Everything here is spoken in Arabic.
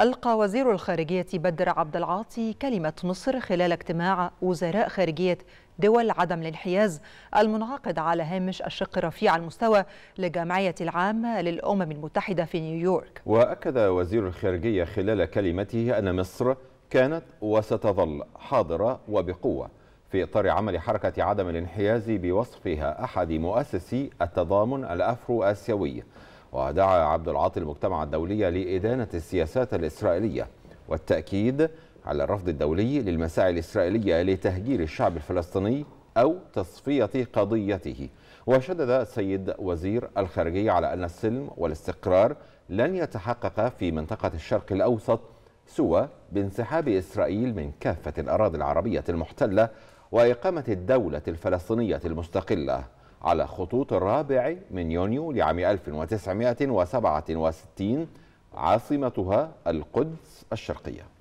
ألقى وزير الخارجية بدر عبد العاطي كلمة مصر خلال اجتماع وزراء خارجية دول عدم الانحياز المنعقد على هامش الشق رفيع المستوى لجمعية العامة للأمم المتحدة في نيويورك وأكد وزير الخارجية خلال كلمته أن مصر كانت وستظل حاضرة وبقوة في إطار عمل حركة عدم الانحياز بوصفها أحد مؤسسي التضامن الأفرو آسيوي ودعا عبد العاطي المجتمع الدولي لإدانة السياسات الإسرائيلية والتأكيد على الرفض الدولي للمساعي الإسرائيلية لتهجير الشعب الفلسطيني أو تصفية قضيته وشدد السيد وزير الخارجية على أن السلم والاستقرار لن يتحقق في منطقة الشرق الأوسط سوى بانسحاب إسرائيل من كافة الأراضي العربية المحتلة وإقامة الدولة الفلسطينية المستقلة على خطوط الرابع من يونيو لعام 1967 عاصمتها القدس الشرقيه